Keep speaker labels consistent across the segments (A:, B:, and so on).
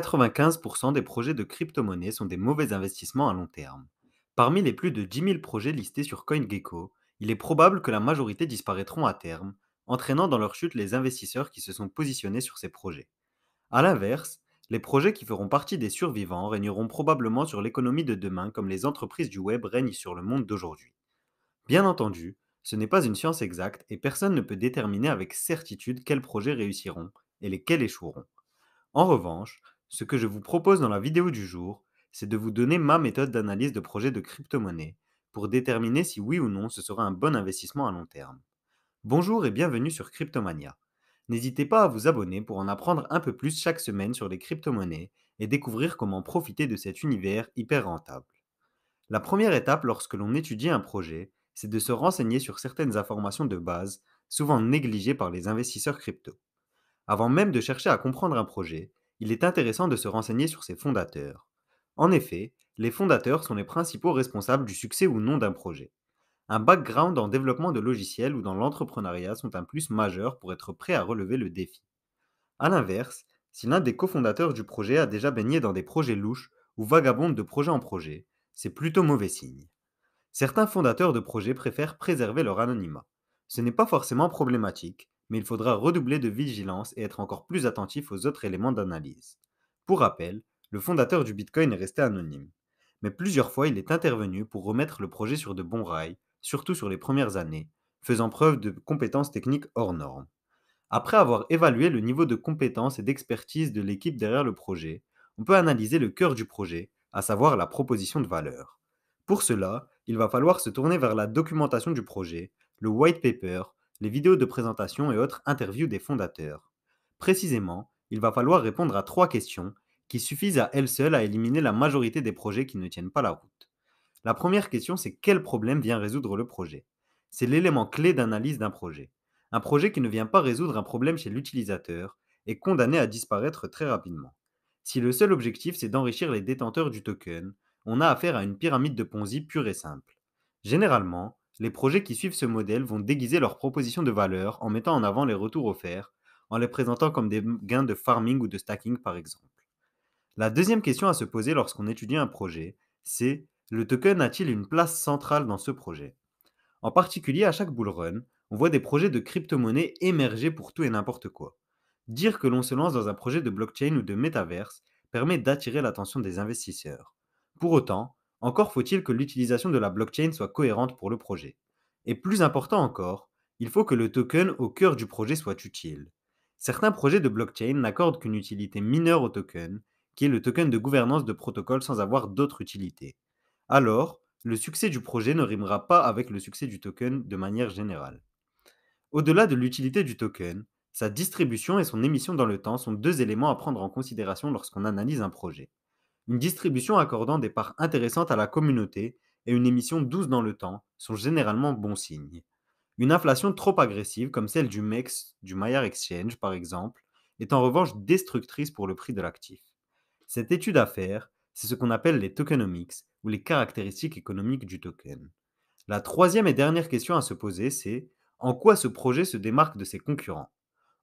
A: 95% des projets de crypto sont des mauvais investissements à long terme. Parmi les plus de 10 000 projets listés sur CoinGecko, il est probable que la majorité disparaîtront à terme, entraînant dans leur chute les investisseurs qui se sont positionnés sur ces projets. A l'inverse, les projets qui feront partie des survivants régneront probablement sur l'économie de demain comme les entreprises du web règnent sur le monde d'aujourd'hui. Bien entendu, ce n'est pas une science exacte et personne ne peut déterminer avec certitude quels projets réussiront et lesquels échoueront. En revanche, ce que je vous propose dans la vidéo du jour, c'est de vous donner ma méthode d'analyse de projet de crypto-monnaie pour déterminer si oui ou non ce sera un bon investissement à long terme. Bonjour et bienvenue sur Cryptomania. N'hésitez pas à vous abonner pour en apprendre un peu plus chaque semaine sur les crypto-monnaies et découvrir comment profiter de cet univers hyper rentable. La première étape lorsque l'on étudie un projet, c'est de se renseigner sur certaines informations de base, souvent négligées par les investisseurs crypto. Avant même de chercher à comprendre un projet, il est intéressant de se renseigner sur ses fondateurs. En effet, les fondateurs sont les principaux responsables du succès ou non d'un projet. Un background en développement de logiciels ou dans l'entrepreneuriat sont un plus majeur pour être prêt à relever le défi. A l'inverse, si l'un des cofondateurs du projet a déjà baigné dans des projets louches ou vagabondes de projet en projet, c'est plutôt mauvais signe. Certains fondateurs de projets préfèrent préserver leur anonymat. Ce n'est pas forcément problématique, mais il faudra redoubler de vigilance et être encore plus attentif aux autres éléments d'analyse. Pour rappel, le fondateur du Bitcoin est resté anonyme, mais plusieurs fois il est intervenu pour remettre le projet sur de bons rails, surtout sur les premières années, faisant preuve de compétences techniques hors normes. Après avoir évalué le niveau de compétence et d'expertise de l'équipe derrière le projet, on peut analyser le cœur du projet, à savoir la proposition de valeur. Pour cela, il va falloir se tourner vers la documentation du projet, le white paper les vidéos de présentation et autres interviews des fondateurs. Précisément, il va falloir répondre à trois questions qui suffisent à elles seules à éliminer la majorité des projets qui ne tiennent pas la route. La première question, c'est quel problème vient résoudre le projet C'est l'élément clé d'analyse d'un projet. Un projet qui ne vient pas résoudre un problème chez l'utilisateur est condamné à disparaître très rapidement. Si le seul objectif, c'est d'enrichir les détenteurs du token, on a affaire à une pyramide de Ponzi pure et simple. Généralement, les projets qui suivent ce modèle vont déguiser leurs propositions de valeur en mettant en avant les retours offerts, en les présentant comme des gains de farming ou de stacking par exemple. La deuxième question à se poser lorsqu'on étudie un projet, c'est le token a-t-il une place centrale dans ce projet En particulier à chaque bull run, on voit des projets de crypto-monnaie émerger pour tout et n'importe quoi. Dire que l'on se lance dans un projet de blockchain ou de métaverse permet d'attirer l'attention des investisseurs. Pour autant, encore faut-il que l'utilisation de la blockchain soit cohérente pour le projet. Et plus important encore, il faut que le token au cœur du projet soit utile. Certains projets de blockchain n'accordent qu'une utilité mineure au token, qui est le token de gouvernance de protocole sans avoir d'autres utilités. Alors, le succès du projet ne rimera pas avec le succès du token de manière générale. Au-delà de l'utilité du token, sa distribution et son émission dans le temps sont deux éléments à prendre en considération lorsqu'on analyse un projet. Une distribution accordant des parts intéressantes à la communauté et une émission douce dans le temps sont généralement bons signes. Une inflation trop agressive, comme celle du MEX, du Maillard Exchange par exemple, est en revanche destructrice pour le prix de l'actif. Cette étude à faire, c'est ce qu'on appelle les tokenomics, ou les caractéristiques économiques du token. La troisième et dernière question à se poser, c'est en quoi ce projet se démarque de ses concurrents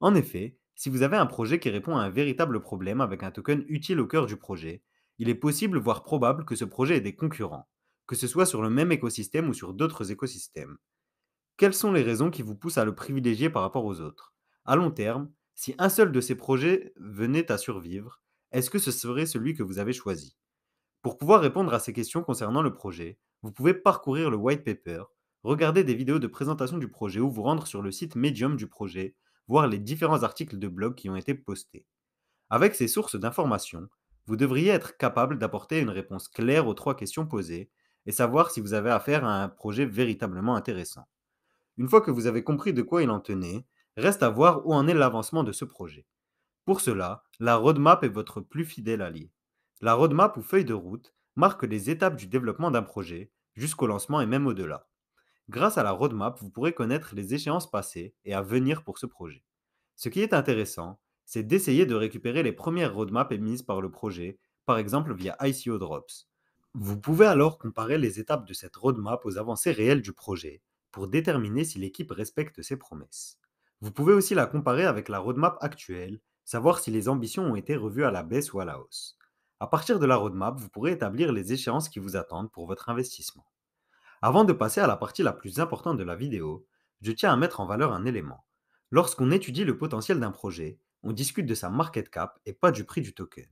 A: En effet, si vous avez un projet qui répond à un véritable problème avec un token utile au cœur du projet, il est possible, voire probable, que ce projet ait des concurrents, que ce soit sur le même écosystème ou sur d'autres écosystèmes. Quelles sont les raisons qui vous poussent à le privilégier par rapport aux autres À long terme, si un seul de ces projets venait à survivre, est-ce que ce serait celui que vous avez choisi Pour pouvoir répondre à ces questions concernant le projet, vous pouvez parcourir le white paper, regarder des vidéos de présentation du projet ou vous rendre sur le site Medium du projet, voir les différents articles de blog qui ont été postés. Avec ces sources d'informations, vous devriez être capable d'apporter une réponse claire aux trois questions posées et savoir si vous avez affaire à un projet véritablement intéressant. Une fois que vous avez compris de quoi il en tenait, reste à voir où en est l'avancement de ce projet. Pour cela, la roadmap est votre plus fidèle allié. La roadmap ou feuille de route marque les étapes du développement d'un projet jusqu'au lancement et même au-delà. Grâce à la roadmap, vous pourrez connaître les échéances passées et à venir pour ce projet. Ce qui est intéressant, c'est d'essayer de récupérer les premières roadmaps émises par le projet, par exemple via ICO Drops. Vous pouvez alors comparer les étapes de cette roadmap aux avancées réelles du projet pour déterminer si l'équipe respecte ses promesses. Vous pouvez aussi la comparer avec la roadmap actuelle, savoir si les ambitions ont été revues à la baisse ou à la hausse. À partir de la roadmap, vous pourrez établir les échéances qui vous attendent pour votre investissement. Avant de passer à la partie la plus importante de la vidéo, je tiens à mettre en valeur un élément. Lorsqu'on étudie le potentiel d'un projet, on discute de sa market cap et pas du prix du token,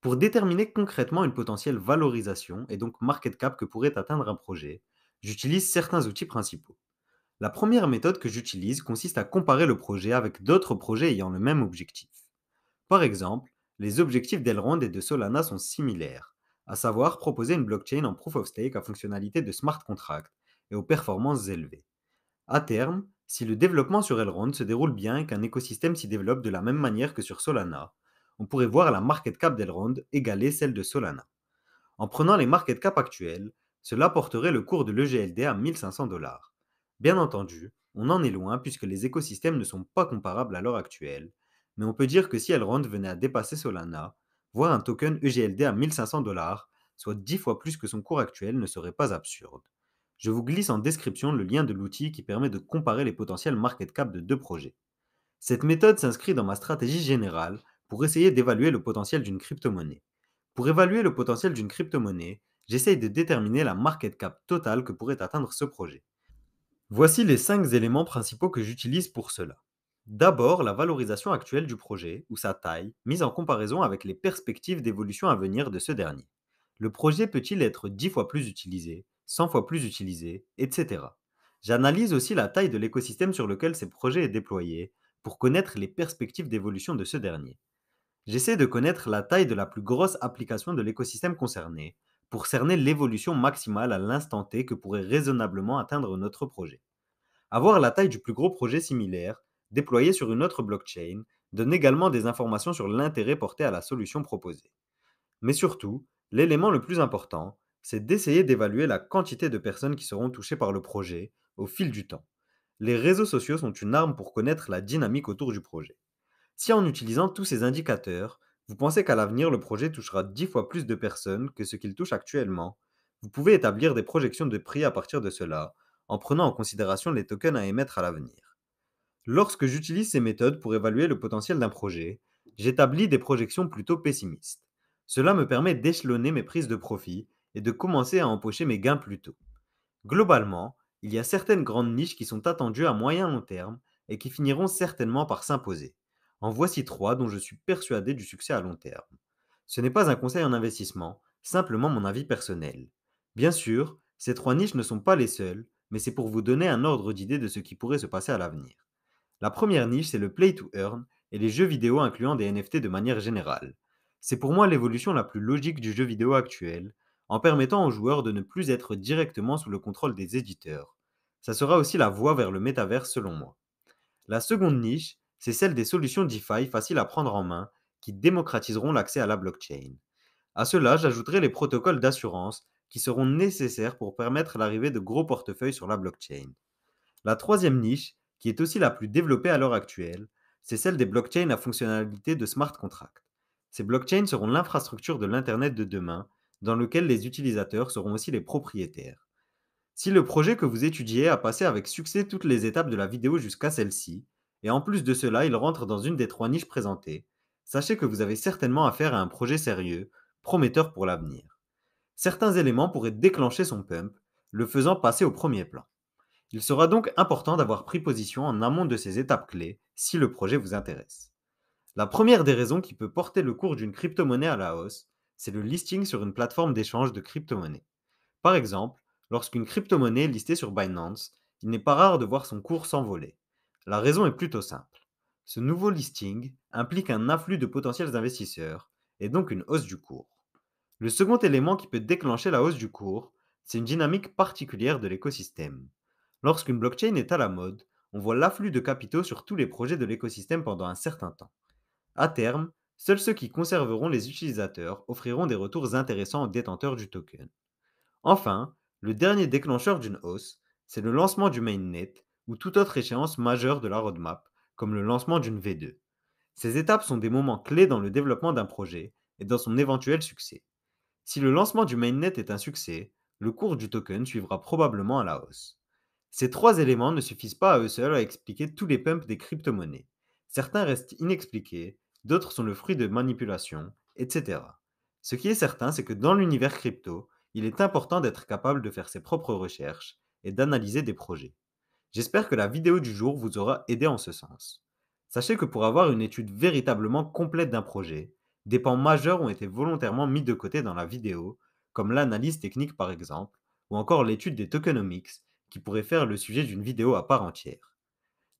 A: pour déterminer concrètement une potentielle valorisation et donc market cap que pourrait atteindre un projet, j'utilise certains outils principaux. La première méthode que j'utilise consiste à comparer le projet avec d'autres projets ayant le même objectif. Par exemple, les objectifs d'Elrond et de Solana sont similaires, à savoir proposer une blockchain en proof of stake à fonctionnalité de smart contract et aux performances élevées. À terme, si le développement sur Elrond se déroule bien et qu'un écosystème s'y développe de la même manière que sur Solana, on pourrait voir la market cap d'Elrond égaler celle de Solana. En prenant les market cap actuels, cela porterait le cours de l'EGLD à 1500 dollars. Bien entendu, on en est loin puisque les écosystèmes ne sont pas comparables à l'heure actuelle, mais on peut dire que si Elrond venait à dépasser Solana, voir un token EGLD à 1500 dollars, soit 10 fois plus que son cours actuel, ne serait pas absurde. Je vous glisse en description le lien de l'outil qui permet de comparer les potentiels market cap de deux projets. Cette méthode s'inscrit dans ma stratégie générale pour essayer d'évaluer le potentiel d'une crypto-monnaie. Pour évaluer le potentiel d'une crypto-monnaie, j'essaye de déterminer la market cap totale que pourrait atteindre ce projet. Voici les 5 éléments principaux que j'utilise pour cela. D'abord, la valorisation actuelle du projet ou sa taille, mise en comparaison avec les perspectives d'évolution à venir de ce dernier. Le projet peut-il être 10 fois plus utilisé, 100 fois plus utilisés, etc. J'analyse aussi la taille de l'écosystème sur lequel ces projets est déployé pour connaître les perspectives d'évolution de ce dernier. J'essaie de connaître la taille de la plus grosse application de l'écosystème concerné pour cerner l'évolution maximale à l'instant T que pourrait raisonnablement atteindre notre projet. Avoir la taille du plus gros projet similaire, déployé sur une autre blockchain, donne également des informations sur l'intérêt porté à la solution proposée. Mais surtout, l'élément le plus important, c'est d'essayer d'évaluer la quantité de personnes qui seront touchées par le projet au fil du temps. Les réseaux sociaux sont une arme pour connaître la dynamique autour du projet. Si en utilisant tous ces indicateurs, vous pensez qu'à l'avenir le projet touchera 10 fois plus de personnes que ce qu'il touche actuellement, vous pouvez établir des projections de prix à partir de cela, en prenant en considération les tokens à émettre à l'avenir. Lorsque j'utilise ces méthodes pour évaluer le potentiel d'un projet, j'établis des projections plutôt pessimistes. Cela me permet d'échelonner mes prises de profit et de commencer à empocher mes gains plus tôt. Globalement, il y a certaines grandes niches qui sont attendues à moyen long terme et qui finiront certainement par s'imposer. En voici trois dont je suis persuadé du succès à long terme. Ce n'est pas un conseil en investissement, simplement mon avis personnel. Bien sûr, ces trois niches ne sont pas les seules, mais c'est pour vous donner un ordre d'idée de ce qui pourrait se passer à l'avenir. La première niche, c'est le play to earn et les jeux vidéo incluant des NFT de manière générale. C'est pour moi l'évolution la plus logique du jeu vidéo actuel, en permettant aux joueurs de ne plus être directement sous le contrôle des éditeurs. Ça sera aussi la voie vers le métavers selon moi. La seconde niche, c'est celle des solutions DeFi faciles à prendre en main qui démocratiseront l'accès à la blockchain. À cela, j'ajouterai les protocoles d'assurance qui seront nécessaires pour permettre l'arrivée de gros portefeuilles sur la blockchain. La troisième niche, qui est aussi la plus développée à l'heure actuelle, c'est celle des blockchains à fonctionnalité de smart contract. Ces blockchains seront l'infrastructure de l'Internet de demain dans lequel les utilisateurs seront aussi les propriétaires. Si le projet que vous étudiez a passé avec succès toutes les étapes de la vidéo jusqu'à celle-ci, et en plus de cela il rentre dans une des trois niches présentées, sachez que vous avez certainement affaire à un projet sérieux, prometteur pour l'avenir. Certains éléments pourraient déclencher son pump, le faisant passer au premier plan. Il sera donc important d'avoir pris position en amont de ces étapes clés si le projet vous intéresse. La première des raisons qui peut porter le cours d'une crypto-monnaie à la hausse c'est le listing sur une plateforme d'échange de crypto-monnaies. Par exemple, lorsqu'une crypto-monnaie est listée sur Binance, il n'est pas rare de voir son cours s'envoler. La raison est plutôt simple. Ce nouveau listing implique un afflux de potentiels investisseurs et donc une hausse du cours. Le second élément qui peut déclencher la hausse du cours, c'est une dynamique particulière de l'écosystème. Lorsqu'une blockchain est à la mode, on voit l'afflux de capitaux sur tous les projets de l'écosystème pendant un certain temps. À terme, Seuls ceux qui conserveront les utilisateurs offriront des retours intéressants aux détenteurs du token. Enfin, le dernier déclencheur d'une hausse, c'est le lancement du mainnet ou toute autre échéance majeure de la roadmap, comme le lancement d'une V2. Ces étapes sont des moments clés dans le développement d'un projet et dans son éventuel succès. Si le lancement du mainnet est un succès, le cours du token suivra probablement à la hausse. Ces trois éléments ne suffisent pas à eux seuls à expliquer tous les pumps des crypto-monnaies. Certains restent inexpliqués d'autres sont le fruit de manipulations, etc. Ce qui est certain, c'est que dans l'univers crypto, il est important d'être capable de faire ses propres recherches et d'analyser des projets. J'espère que la vidéo du jour vous aura aidé en ce sens. Sachez que pour avoir une étude véritablement complète d'un projet, des pans majeurs ont été volontairement mis de côté dans la vidéo, comme l'analyse technique par exemple, ou encore l'étude des tokenomics, qui pourrait faire le sujet d'une vidéo à part entière.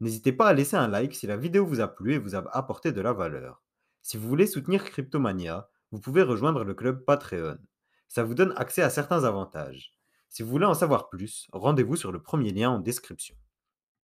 A: N'hésitez pas à laisser un like si la vidéo vous a plu et vous a apporté de la valeur. Si vous voulez soutenir Cryptomania, vous pouvez rejoindre le club Patreon. Ça vous donne accès à certains avantages. Si vous voulez en savoir plus, rendez-vous sur le premier lien en description.